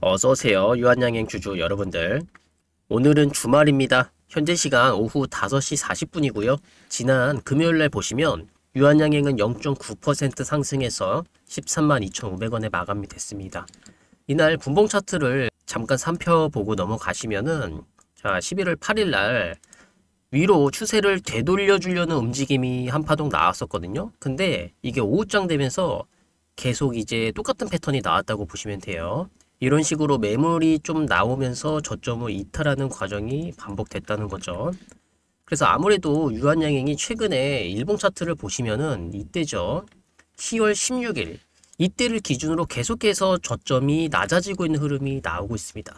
어서오세요 유한양행 주주 여러분들 오늘은 주말입니다 현재 시간 오후 5시 40분이고요 지난 금요일날 보시면 유한양행은 0.9% 상승해서 13만 2,500원에 마감이 됐습니다 이날 분봉 차트를 잠깐 삼켜보고 넘어가시면은 자 11월 8일날 위로 추세를 되돌려 주려는 움직임이 한파동 나왔었거든요 근데 이게 오후장 되면서 계속 이제 똑같은 패턴이 나왔다고 보시면 돼요 이런 식으로 매물이 좀 나오면서 저점을 이탈하는 과정이 반복됐다는 거죠. 그래서 아무래도 유한양행이 최근에 일본 차트를 보시면은 이때죠. 10월 16일 이때를 기준으로 계속해서 저점이 낮아지고 있는 흐름이 나오고 있습니다.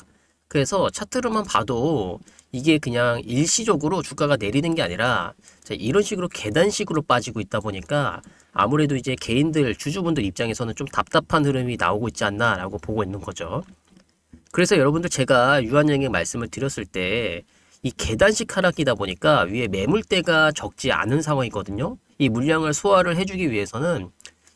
그래서 차트로만 봐도 이게 그냥 일시적으로 주가가 내리는 게 아니라 이런 식으로 계단식으로 빠지고 있다 보니까 아무래도 이제 개인들 주주분들 입장에서는 좀 답답한 흐름이 나오고 있지 않나라고 보고 있는 거죠. 그래서 여러분들 제가 유한여행에 말씀을 드렸을 때 이 계단식 하락이다 보니까 위에 매물대가 적지 않은 상황이거든요. 이 물량을 소화를 해주기 위해서는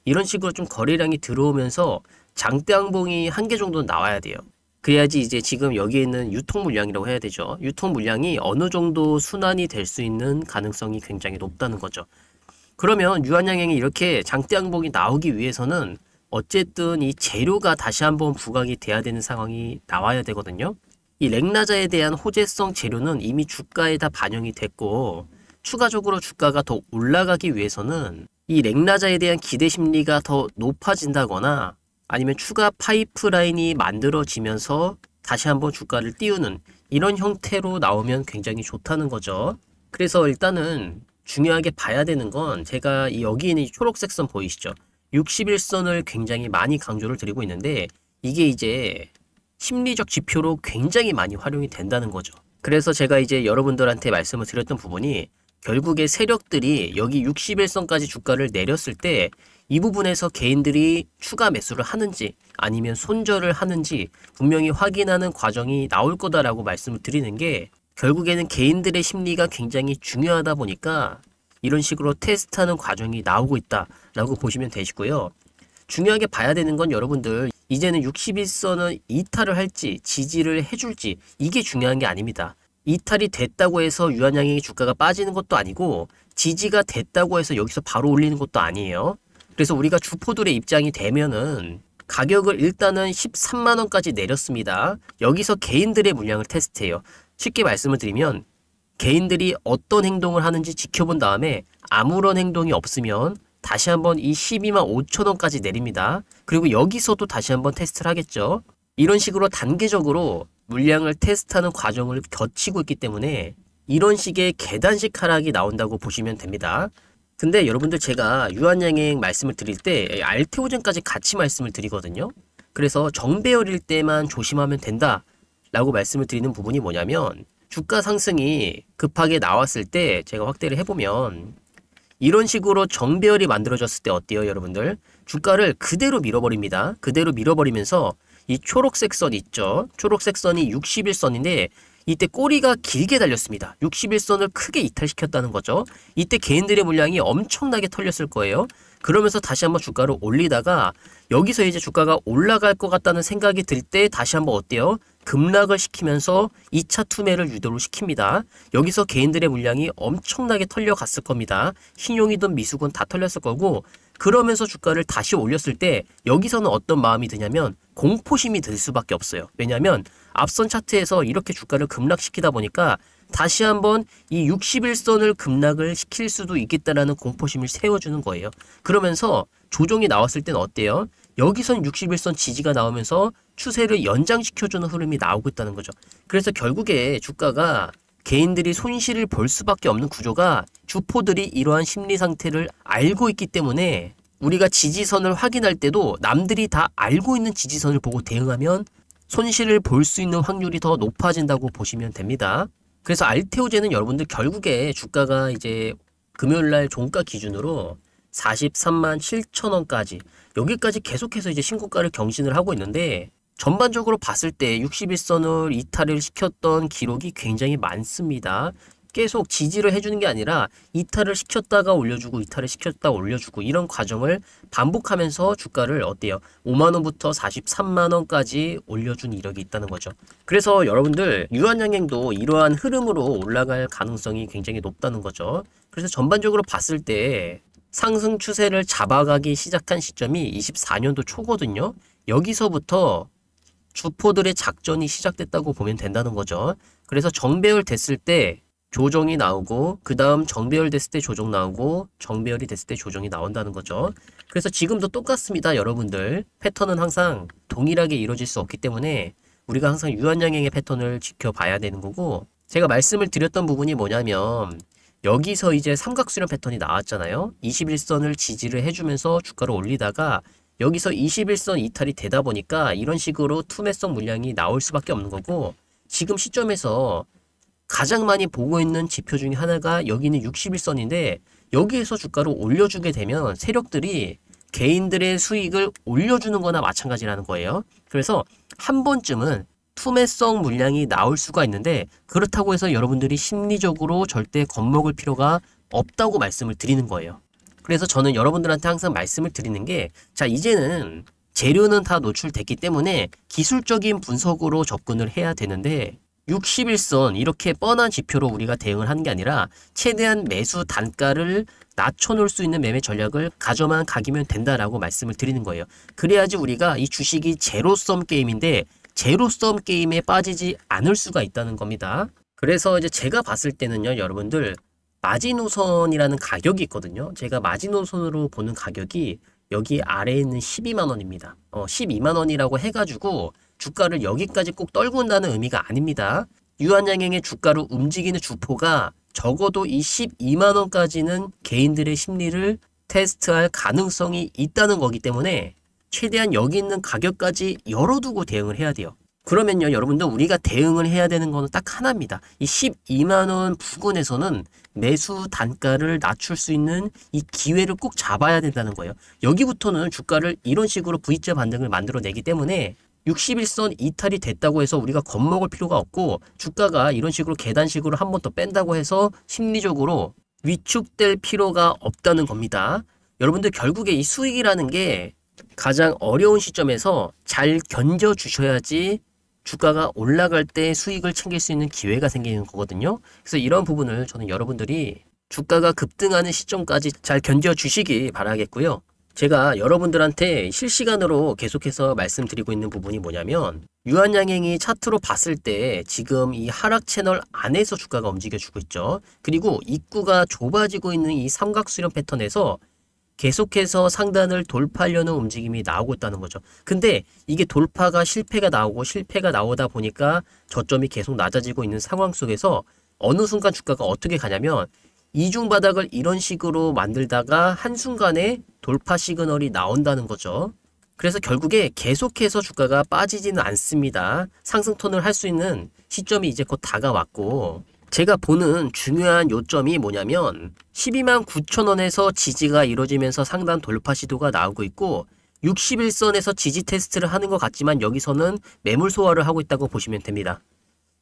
이런 식으로 좀 거래량이 들어오면서 장대항봉이 한 개 정도는 나와야 돼요. 그래야지 이제 지금 여기에 있는 유통 물량이라고 해야 되죠. 유통 물량이 어느 정도 순환이 될 수 있는 가능성이 굉장히 높다는 거죠. 그러면 유한양행이 이렇게 장대양봉이 나오기 위해서는 어쨌든 이 재료가 다시 한번 부각이 돼야 되는 상황이 나와야 되거든요. 이 렉나자에 대한 호재성 재료는 이미 주가에 다 반영이 됐고 추가적으로 주가가 더 올라가기 위해서는 이 렉나자에 대한 기대 심리가 더 높아진다거나 아니면 추가 파이프라인이 만들어지면서 다시 한번 주가를 띄우는 이런 형태로 나오면 굉장히 좋다는 거죠. 그래서 일단은 중요하게 봐야 되는 건 제가 여기 있는 초록색 선 보이시죠? 61선을 굉장히 많이 강조를 드리고 있는데 이게 이제 심리적 지표로 굉장히 많이 활용이 된다는 거죠. 그래서 제가 이제 여러분들한테 말씀을 드렸던 부분이 결국에 세력들이 여기 61선까지 주가를 내렸을 때 이 부분에서 개인들이 추가 매수를 하는지 아니면 손절을 하는지 분명히 확인하는 과정이 나올 거다라고 말씀을 드리는 게 결국에는 개인들의 심리가 굉장히 중요하다 보니까 이런 식으로 테스트하는 과정이 나오고 있다라고 보시면 되시고요. 중요하게 봐야 되는 건 여러분들 이제는 61선은 이탈을 할지 지지를 해줄지 이게 중요한 게 아닙니다. 이탈이 됐다고 해서 유한양행이 주가가 빠지는 것도 아니고 지지가 됐다고 해서 여기서 바로 올리는 것도 아니에요. 그래서 우리가 주포들의 입장이 되면은 가격을 일단은 13만원까지 내렸습니다. 여기서 개인들의 물량을 테스트해요. 쉽게 말씀을 드리면 개인들이 어떤 행동을 하는지 지켜본 다음에 아무런 행동이 없으면 다시 한번 이 12만 5천원까지 내립니다. 그리고 여기서도 다시 한번 테스트를 하겠죠. 이런 식으로 단계적으로 물량을 테스트하는 과정을 거치고 있기 때문에 이런 식의 계단식 하락이 나온다고 보시면 됩니다. 근데 여러분들 제가 유한양행 말씀을 드릴 때 알테오젠까지 같이 말씀을 드리거든요. 그래서 정배열일 때만 조심하면 된다 라고 말씀을 드리는 부분이 뭐냐면 주가 상승이 급하게 나왔을 때 제가 확대를 해보면 이런 식으로 정배열이 만들어졌을 때 어때요 여러분들 주가를 그대로 밀어버립니다 그대로 밀어버리면서 이 초록색 선 있죠 초록색 선이 61선인데 이때 꼬리가 길게 달렸습니다 61선을 크게 이탈시켰다는 거죠 이때 개인들의 물량이 엄청나게 털렸을 거예요 그러면서 다시 한번 주가를 올리다가 여기서 이제 주가가 올라갈 것 같다는 생각이 들 때 다시 한번 어때요? 급락을 시키면서 2차 투매를 유도를 시킵니다. 여기서 개인들의 물량이 엄청나게 털려갔을 겁니다. 신용이든 미숙은다 털렸을 거고 그러면서 주가를 다시 올렸을 때 여기서는 어떤 마음이 드냐면 공포심이 들 수밖에 없어요. 왜냐하면 앞선 차트에서 이렇게 주가를 급락시키다 보니까 다시 한번 이 61선을 급락을 시킬 수도 있겠다라는 공포심을 세워주는 거예요. 그러면서 조정이 나왔을 땐 어때요? 여기선 61선 지지가 나오면서 추세를 연장시켜주는 흐름이 나오고 있다는 거죠. 그래서 결국에 주가가 개인들이 손실을 볼 수밖에 없는 구조가 주포들이 이러한 심리 상태를 알고 있기 때문에 우리가 지지선을 확인할 때도 남들이 다 알고 있는 지지선을 보고 대응하면 손실을 볼 수 있는 확률이 더 높아진다고 보시면 됩니다. 그래서 알테오제는 여러분들 결국에 주가가 이제 금요일 날 종가 기준으로 43만 7천 원까지 여기까지 계속해서 이제 신고가를 경신을 하고 있는데 전반적으로 봤을 때 61선을 이탈을 시켰던 기록이 굉장히 많습니다. 계속 지지를 해주는 게 아니라 이탈을 시켰다가 올려주고 이탈을 시켰다 올려주고 이런 과정을 반복하면서 주가를 어때요? 5만원부터 43만원까지 올려준 이력이 있다는 거죠. 그래서 여러분들 유한양행도 이러한 흐름으로 올라갈 가능성이 굉장히 높다는 거죠. 그래서 전반적으로 봤을 때 상승 추세를 잡아가기 시작한 시점이 24년도 초거든요. 여기서부터 주포들의 작전이 시작됐다고 보면 된다는 거죠. 그래서 정배열 됐을 때 조정이 나오고 그 다음 정배열 됐을 때 조정 나오고 정배열이 됐을 때 조정이 나온다는 거죠. 그래서 지금도 똑같습니다. 여러분들 패턴은 항상 동일하게 이루어질 수 없기 때문에 우리가 항상 유한양행의 패턴을 지켜봐야 되는 거고 제가 말씀을 드렸던 부분이 뭐냐면 여기서 이제 삼각수렴 패턴이 나왔잖아요. 21선을 지지를 해주면서 주가를 올리다가 여기서 21선 이탈이 되다 보니까 이런 식으로 투매성 물량이 나올 수밖에 없는 거고 지금 시점에서 가장 많이 보고 있는 지표 중에 하나가 여기는 61선인데 여기에서 주가를 올려주게 되면 세력들이 개인들의 수익을 올려주는 거나 마찬가지라는 거예요. 그래서 한 번쯤은 투매성 물량이 나올 수가 있는데 그렇다고 해서 여러분들이 심리적으로 절대 겁먹을 필요가 없다고 말씀을 드리는 거예요. 그래서 저는 여러분들한테 항상 말씀을 드리는 게 자 이제는 재료는 다 노출됐기 때문에 기술적인 분석으로 접근을 해야 되는데 61선 이렇게 뻔한 지표로 우리가 대응을 하는 게 아니라 최대한 매수 단가를 낮춰놓을 수 있는 매매 전략을 가져만 가기면 된다라고 말씀을 드리는 거예요. 그래야지 우리가 이 주식이 제로썸 게임인데 제로썸 게임에 빠지지 않을 수가 있다는 겁니다. 그래서 이제 제가 봤을 때는요 여러분들 마지노선이라는 가격이 있거든요. 제가 마지노선으로 보는 가격이 여기 아래에 있는 12만원입니다. 어, 12만원이라고 해가지고 주가를 여기까지 꼭 떨군다는 의미가 아닙니다. 유한양행의 주가로 움직이는 주포가 적어도 이 12만원까지는 개인들의 심리를 테스트할 가능성이 있다는 거기 때문에 최대한 여기 있는 가격까지 열어두고 대응을 해야 돼요. 그러면요 여러분들 우리가 대응을 해야 되는 거는 딱 하나입니다. 이 12만원 부근에서는 매수 단가를 낮출 수 있는 이 기회를 꼭 잡아야 된다는 거예요. 여기부터는 주가를 이런 식으로 V자 반등을 만들어내기 때문에 61선 이탈이 됐다고 해서 우리가 겁먹을 필요가 없고 주가가 이런 식으로 계단식으로 한 번 더 뺀다고 해서 심리적으로 위축될 필요가 없다는 겁니다. 여러분들 결국에 이 수익이라는 게 가장 어려운 시점에서 잘 견뎌 주셔야지 주가가 올라갈 때 수익을 챙길 수 있는 기회가 생기는 거거든요. 그래서 이런 부분을 저는 여러분들이 주가가 급등하는 시점까지 잘 견뎌 주시기 바라겠고요. 제가 여러분들한테 실시간으로 계속해서 말씀드리고 있는 부분이 뭐냐면 유한양행이 차트로 봤을 때 지금 이 하락 채널 안에서 주가가 움직여주고 있죠. 그리고 입구가 좁아지고 있는 이 삼각수렴 패턴에서 계속해서 상단을 돌파하려는 움직임이 나오고 있다는 거죠. 근데 이게 돌파가 실패가 나오고 실패가 나오다 보니까 저점이 계속 낮아지고 있는 상황 속에서 어느 순간 주가가 어떻게 가냐면 이중 바닥을 이런 식으로 만들다가 한순간에 돌파 시그널이 나온다는 거죠. 그래서 결국에 계속해서 주가가 빠지지는 않습니다. 상승 턴을 할 수 있는 시점이 이제 곧 다가왔고 제가 보는 중요한 요점이 뭐냐면 12만 9천원에서 지지가 이루어지면서 상단 돌파 시도가 나오고 있고 61선에서 지지 테스트를 하는 것 같지만 여기서는 매물 소화를 하고 있다고 보시면 됩니다.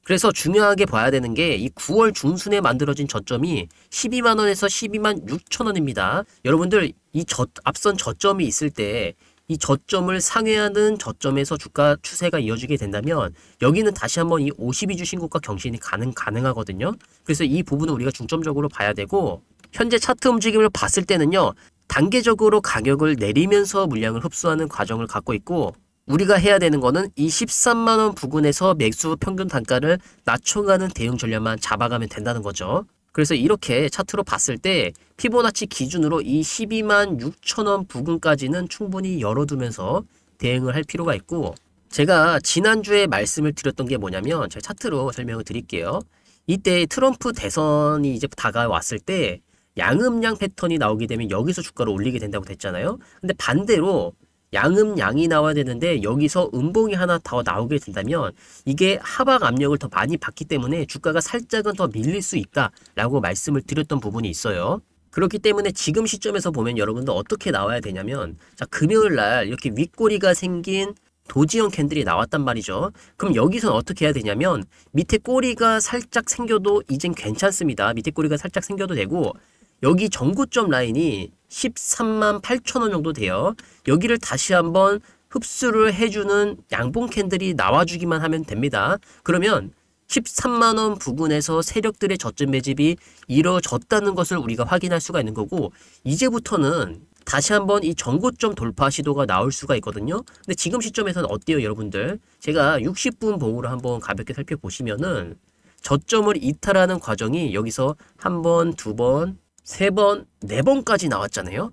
그래서 중요하게 봐야 되는 게 이 9월 중순에 만들어진 저점이 12만 원에서 12만 6천 원입니다. 여러분들 이 저, 앞선 저점이 있을 때 이 저점을 상회하는 저점에서 주가 추세가 이어지게 된다면 여기는 다시 한번 이 52주 신고가 경신이 가능 가능하거든요. 그래서 이 부분은 우리가 중점적으로 봐야 되고 현재 차트 움직임을 봤을 때는요. 단계적으로 가격을 내리면서 물량을 흡수하는 과정을 갖고 있고 우리가 해야 되는 거는 이 13만원 부근에서 매수 평균 단가를 낮춰가는 대응 전략만 잡아가면 된다는 거죠. 그래서 이렇게 차트로 봤을 때 피보나치 기준으로 이 12만 6천원 부근까지는 충분히 열어두면서 대응을 할 필요가 있고 제가 지난주에 말씀을 드렸던 게 뭐냐면 제가 차트로 설명을 드릴게요. 이때 트럼프 대선이 이제 다가왔을 때양음량 패턴이 나오게 되면 여기서 주가를 올리게 된다고 됐잖아요. 근데 반대로 양음양이 나와야 되는데 여기서 음봉이 하나 더 나오게 된다면 이게 하방 압력을 더 많이 받기 때문에 주가가 살짝은 더 밀릴 수 있다라고 말씀을 드렸던 부분이 있어요. 그렇기 때문에 지금 시점에서 보면 여러분들 어떻게 나와야 되냐면 자 금요일 날 이렇게 윗꼬리가 생긴 도지형 캔들이 나왔단 말이죠. 그럼 여기서는 어떻게 해야 되냐면 밑에 꼬리가 살짝 생겨도 이젠 괜찮습니다. 밑에 꼬리가 살짝 생겨도 되고 여기 정고점 라인이 13만 8천원 정도 돼요. 여기를 다시 한번 흡수를 해주는 양봉 캔들이 나와주기만 하면 됩니다. 그러면 13만원 부근에서 세력들의 저점 매집이 이뤄졌다는 것을 우리가 확인할 수가 있는 거고 이제부터는 다시 한번 이 전고점 돌파 시도가 나올 수가 있거든요. 근데 지금 시점에서는 어때요 여러분들? 제가 60분 봉으로 한번 가볍게 살펴보시면은 저점을 이탈하는 과정이 여기서 한 번, 두 번, 세 번, 네 번까지 나왔잖아요.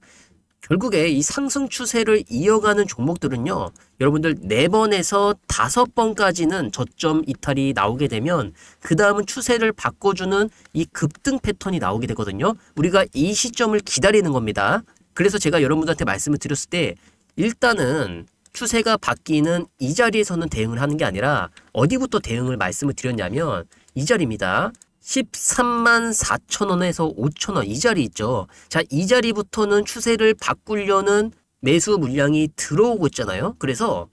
결국에 이 상승 추세를 이어가는 종목들은요, 여러분들 네 번에서 다섯 번까지는 저점 이탈이 나오게 되면, 그 다음은 추세를 바꿔주는 이 급등 패턴이 나오게 되거든요. 우리가 이 시점을 기다리는 겁니다. 그래서 제가 여러분들한테 말씀을 드렸을 때, 일단은 추세가 바뀌는 이 자리에서는 대응을 하는 게 아니라, 어디부터 대응을 말씀을 드렸냐면, 이 자리입니다. 십삼만사천원에서오천원이 자리 있죠. 자, 이 자리부터는 추세를 바꾸려는 매수 물량이 들어오고 있잖아요. 그래서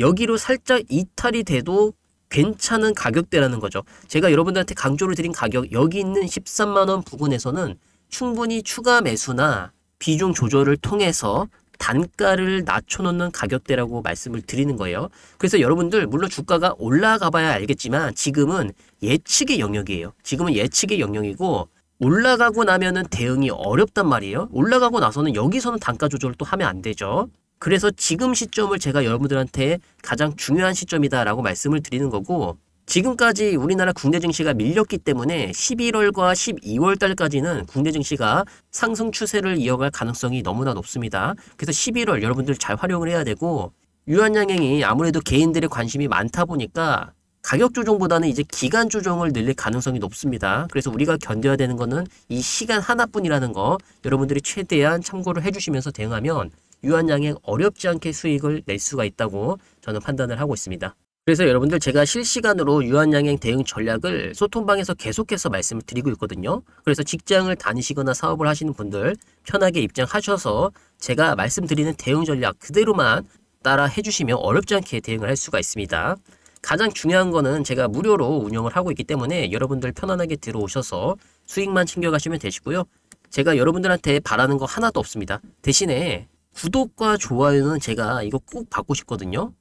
여기로 살짝 이탈이 돼도 괜찮은 가격대라는 거죠. 제가 여러분들한테 강조를 드린 가격 여기 있는 13만원 부근에서는 충분히 추가 매수나 비중 조절을 통해서 단가를 낮춰놓는 가격대라고 말씀을 드리는 거예요. 그래서 여러분들 물론 주가가 올라가 봐야 알겠지만 지금은 예측의 영역이에요. 지금은 예측의 영역이고 올라가고 나면은 대응이 어렵단 말이에요. 올라가고 나서는 여기서는 단가 조절을 또 하면 안 되죠. 그래서 지금 시점을 제가 여러분들한테 가장 중요한 시점이다라고 말씀을 드리는 거고 지금까지 우리나라 국내 증시가 밀렸기 때문에 11월과 12월 달까지는 국내 증시가 상승 추세를 이어갈 가능성이 너무나 높습니다. 그래서 11월 여러분들 잘 활용을 해야 되고 유한양행이 아무래도 개인들의 관심이 많다 보니까 가격 조정보다는 이제 기간 조정을 늘릴 가능성이 높습니다. 그래서 우리가 견뎌야 되는 거는 이 시간 하나뿐이라는 거 여러분들이 최대한 참고를 해주시면서 대응하면 유한양행 어렵지 않게 수익을 낼 수가 있다고 저는 판단을 하고 있습니다. 그래서 여러분들 제가 실시간으로 유한양행 대응 전략을 소통방에서 계속해서 말씀을 드리고 있거든요. 그래서 직장을 다니시거나 사업을 하시는 분들 편하게 입장하셔서 제가 말씀드리는 대응 전략 그대로만 따라 해주시면 어렵지 않게 대응을 할 수가 있습니다. 가장 중요한 거는 제가 무료로 운영을 하고 있기 때문에 여러분들 편안하게 들어오셔서 수익만 챙겨가시면 되시고요. 제가 여러분들한테 바라는 거 하나도 없습니다. 대신에 구독과 좋아요는 제가 이거 꼭 받고 싶거든요.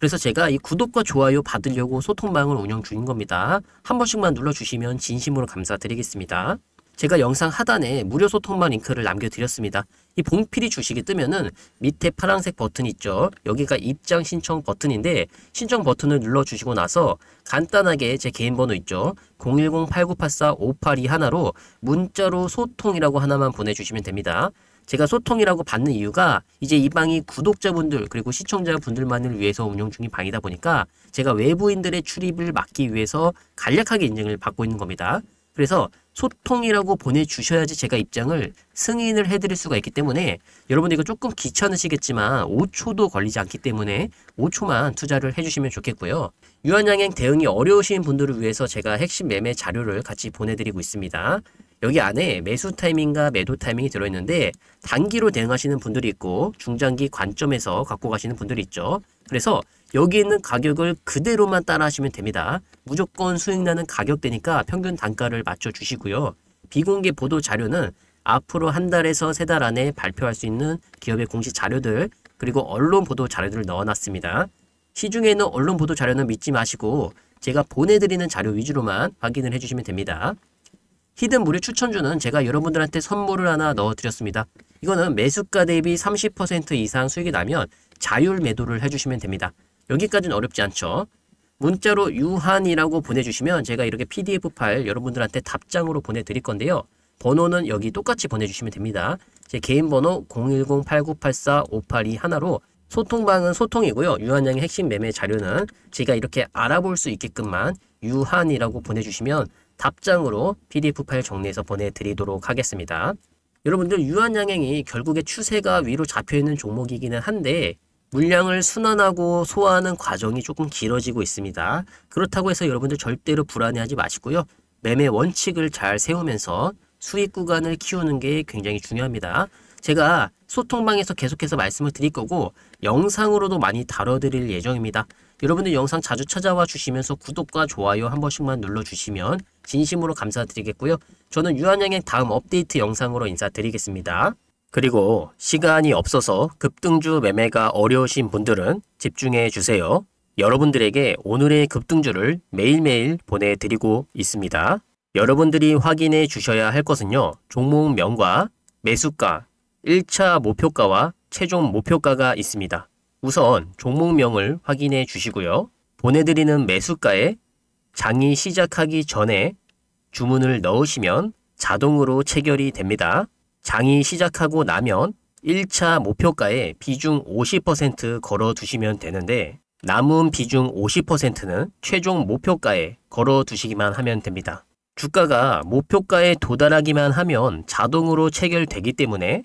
그래서 제가 이 구독과 좋아요 받으려고 소통방을 운영 중인 겁니다. 한 번씩만 눌러주시면 진심으로 감사드리겠습니다. 제가 영상 하단에 무료 소통방 링크를 남겨드렸습니다. 이 봉필이 주식이 뜨면은 밑에 파란색 버튼 있죠. 여기가 입장 신청 버튼인데 신청 버튼을 눌러주시고 나서 간단하게 제 개인 번호 있죠. 010-8984-582 하나로 문자로 소통이라고 하나만 보내주시면 됩니다. 제가 소통이라고 받는 이유가 이제 이 방이 구독자분들 그리고 시청자분들만을 위해서 운영 중인 방이다 보니까 제가 외부인들의 출입을 막기 위해서 간략하게 인증을 받고 있는 겁니다. 그래서 소통이라고 보내주셔야지 제가 입장을 승인을 해드릴 수가 있기 때문에 여러분 이거 조금 귀찮으시겠지만 5초도 걸리지 않기 때문에 5초만 투자를 해주시면 좋겠고요. 유한양행 대응이 어려우신 분들을 위해서 제가 핵심 매매 자료를 같이 보내드리고 있습니다. 여기 안에 매수 타이밍과 매도 타이밍이 들어있는데 단기로 대응하시는 분들이 있고 중장기 관점에서 갖고 가시는 분들이 있죠. 그래서 여기 있는 가격을 그대로만 따라하시면 됩니다. 무조건 수익나는 가격대니까 평균 단가를 맞춰주시고요. 비공개 보도 자료는 앞으로 한 달에서 세 달 안에 발표할 수 있는 기업의 공시 자료들 그리고 언론 보도 자료들을 넣어놨습니다. 시중에 있는 언론 보도 자료는 믿지 마시고 제가 보내드리는 자료 위주로만 확인을 해주시면 됩니다. 히든 무료 추천주는 제가 여러분들한테 선물을 하나 넣어드렸습니다. 이거는 매수가 대비 30% 이상 수익이 나면 자율 매도를 해주시면 됩니다. 여기까지는 어렵지 않죠. 문자로 유한이라고 보내주시면 제가 이렇게 PDF 파일 여러분들한테 답장으로 보내드릴 건데요. 번호는 여기 똑같이 보내주시면 됩니다. 제 개인 번호 010-8984-582하나로 소통방은 소통이고요. 유한양의 핵심 매매 자료는 제가 이렇게 알아볼 수 있게끔만 유한이라고 보내주시면 답장으로 PDF 파일 정리해서 보내드리도록 하겠습니다. 여러분들 유한양행이 결국에 추세가 위로 잡혀있는 종목이기는 한데 물량을 순환하고 소화하는 과정이 조금 길어지고 있습니다. 그렇다고 해서 여러분들 절대로 불안해하지 마시고요. 매매 원칙을 잘 세우면서 수익 구간을 키우는 게 굉장히 중요합니다. 제가 소통방에서 계속해서 말씀을 드릴 거고 영상으로도 많이 다뤄드릴 예정입니다. 여러분들 영상 자주 찾아와 주시면서 구독과 좋아요 한 번씩만 눌러주시면 진심으로 감사드리겠고요. 저는 유한양행 다음 업데이트 영상으로 인사드리겠습니다. 그리고 시간이 없어서 급등주 매매가 어려우신 분들은 집중해 주세요. 여러분들에게 오늘의 급등주를 매일매일 보내드리고 있습니다. 여러분들이 확인해 주셔야 할 것은요. 종목명과 매수가, 1차 목표가와 최종 목표가가 있습니다. 우선 종목명을 확인해 주시고요. 보내드리는 매수가에 장이 시작하기 전에 주문을 넣으시면 자동으로 체결이 됩니다. 장이 시작하고 나면 1차 목표가에 비중 50% 걸어 두시면 되는데 남은 비중 50%는 최종 목표가에 걸어 두시기만 하면 됩니다. 주가가 목표가에 도달하기만 하면 자동으로 체결되기 때문에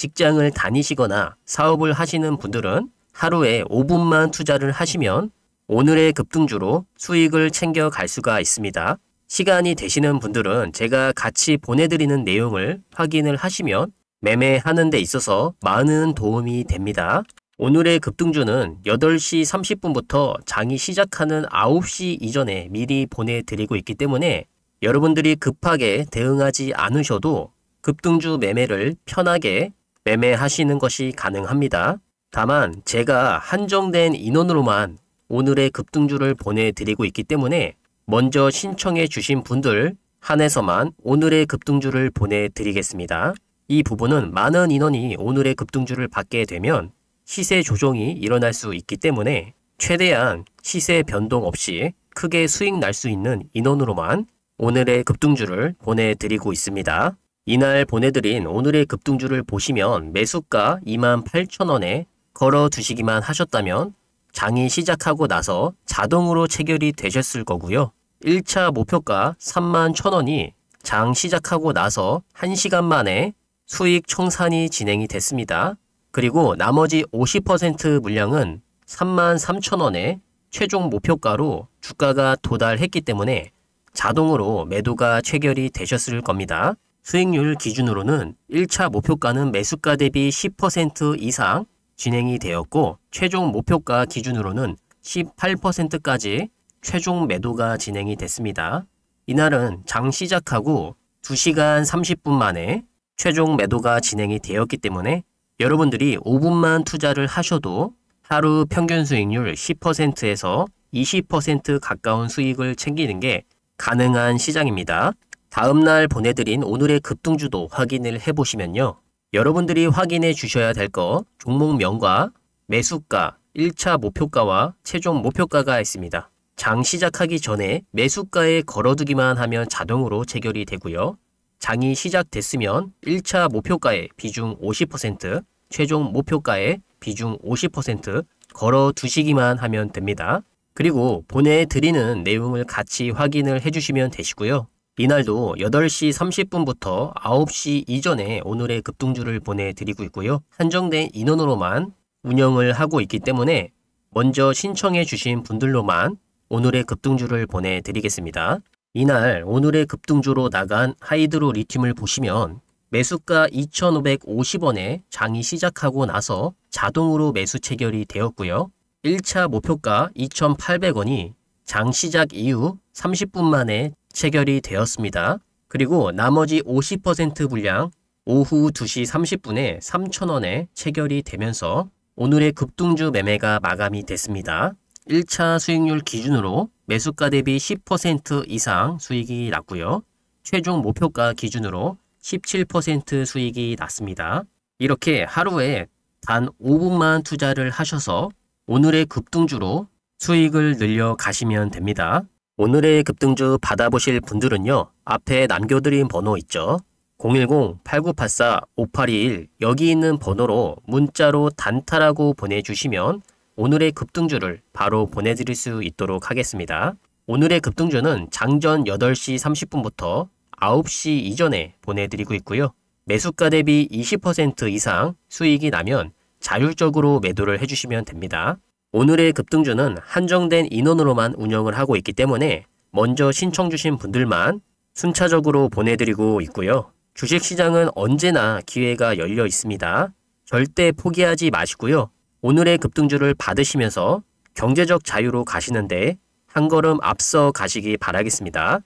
직장을 다니시거나 사업을 하시는 분들은 하루에 5분만 투자를 하시면 오늘의 급등주로 수익을 챙겨갈 수가 있습니다. 시간이 되시는 분들은 제가 같이 보내드리는 내용을 확인을 하시면 매매하는 데 있어서 많은 도움이 됩니다. 오늘의 급등주는 8시 30분부터 장이 시작하는 9시 이전에 미리 보내드리고 있기 때문에 여러분들이 급하게 대응하지 않으셔도 급등주 매매를 편하게 매매하시는 것이 가능합니다. 다만 제가 한정된 인원으로만 오늘의 급등주를 보내드리고 있기 때문에 먼저 신청해 주신 분들 한해서만 오늘의 급등주를 보내드리겠습니다. 이 부분은 많은 인원이 오늘의 급등주를 받게 되면 시세 조정이 일어날 수 있기 때문에 최대한 시세 변동 없이 크게 수익 날 수 있는 인원으로만 오늘의 급등주를 보내드리고 있습니다. 이날 보내드린 오늘의 급등주를 보시면 매수가 28,000원에 걸어두시기만 하셨다면 장이 시작하고 나서 자동으로 체결이 되셨을 거고요. 1차 목표가 31,000원이 장 시작하고 나서 1시간 만에 수익 청산이 진행이 됐습니다. 그리고 나머지 50% 물량은 33,000원에 최종 목표가로 주가가 도달했기 때문에 자동으로 매도가 체결이 되셨을 겁니다. 수익률 기준으로는 1차 목표가는 매수가 대비 10% 이상 진행이 되었고 최종 목표가 기준으로는 18%까지 최종 매도가 진행이 됐습니다. 이날은 장 시작하고 2시간 30분 만에 최종 매도가 진행이 되었기 때문에 여러분들이 5분만 투자를 하셔도 하루 평균 수익률 10%에서 20% 가까운 수익을 챙기는 게 가능한 시장입니다. 다음날 보내드린 오늘의 급등주도 확인을 해보시면요. 여러분들이 확인해 주셔야 될 거 종목명과 매수가, 1차 목표가와 최종 목표가가 있습니다. 장 시작하기 전에 매수가에 걸어두기만 하면 자동으로 체결이 되고요. 장이 시작됐으면 1차 목표가의 비중 50%, 최종 목표가의 비중 50% 걸어두시기만 하면 됩니다. 그리고 보내드리는 내용을 같이 확인을 해주시면 되시고요. 이날도 8시 30분부터 9시 이전에 오늘의 급등주를 보내드리고 있고요. 한정된 인원으로만 운영을 하고 있기 때문에 먼저 신청해 주신 분들로만 오늘의 급등주를 보내드리겠습니다. 이날 오늘의 급등주로 나간 하이드로 리튬을 보시면 매수가 2,550원에 장이 시작하고 나서 자동으로 매수 체결이 되었고요. 1차 목표가 2,800원이 장 시작 이후 30분 만에 체결이 되었습니다. 그리고 나머지 50% 분량 오후 2시 30분에 3천원에 체결이 되면서 오늘의 급등주 매매가 마감이 됐습니다. 1차 수익률 기준으로 매수가 대비 10% 이상 수익이 났고요. 최종 목표가 기준으로 17% 수익이 났습니다. 이렇게 하루에 단 5분만 투자를 하셔서 오늘의 급등주로 수익을 늘려 가시면 됩니다. 오늘의 급등주 받아보실 분들은요. 앞에 남겨드린 번호 있죠. 010-8984-5821 여기 있는 번호로 문자로 단타라고 보내주시면 오늘의 급등주를 바로 보내드릴 수 있도록 하겠습니다. 오늘의 급등주는 장전 8시 30분부터 9시 이전에 보내드리고 있고요. 매수가 대비 20% 이상 수익이 나면 자율적으로 매도를 해주시면 됩니다. 오늘의 급등주는 한정된 인원으로만 운영을 하고 있기 때문에 먼저 신청 주신 분들만 순차적으로 보내드리고 있고요. 주식시장은 언제나 기회가 열려 있습니다. 절대 포기하지 마시고요. 오늘의 급등주를 받으시면서 경제적 자유로 가시는데 한 걸음 앞서 가시기 바라겠습니다.